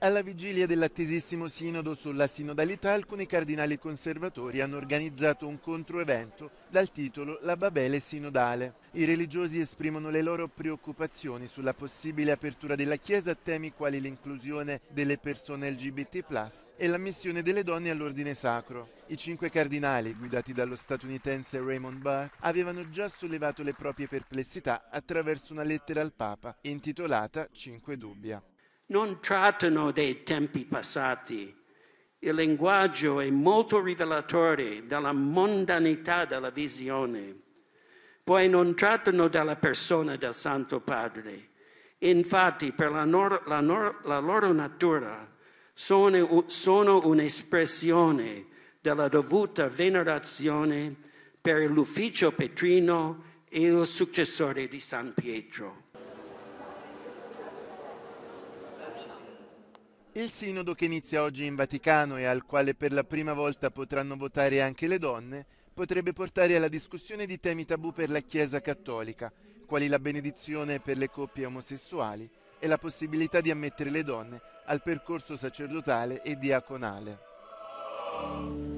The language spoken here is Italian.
Alla vigilia dell'attesissimo sinodo sulla sinodalità, alcuni cardinali conservatori hanno organizzato un controevento dal titolo La Babele sinodale. I religiosi esprimono le loro preoccupazioni sulla possibile apertura della Chiesa a temi quali l'inclusione delle persone LGBT+, e l'ammissione delle donne all'ordine sacro. I cinque cardinali, guidati dallo statunitense Raymond Barr, avevano già sollevato le proprie perplessità attraverso una lettera al Papa, intitolata Cinque dubbia non trattano dei tempi passati. Il linguaggio è molto rivelatore della mondanità della visione. Poi non trattano della persona del Santo Padre. Infatti, per la, nor- la, nor- la loro natura, sono, sono un'espressione della dovuta venerazione per l'ufficio petrino e il successore di San Pietro. Il sinodo che inizia oggi in Vaticano e al quale per la prima volta potranno votare anche le donne, potrebbe portare alla discussione di temi tabù per la Chiesa cattolica, quali la benedizione per le coppie omosessuali e la possibilità di ammettere le donne al percorso sacerdotale e diaconale.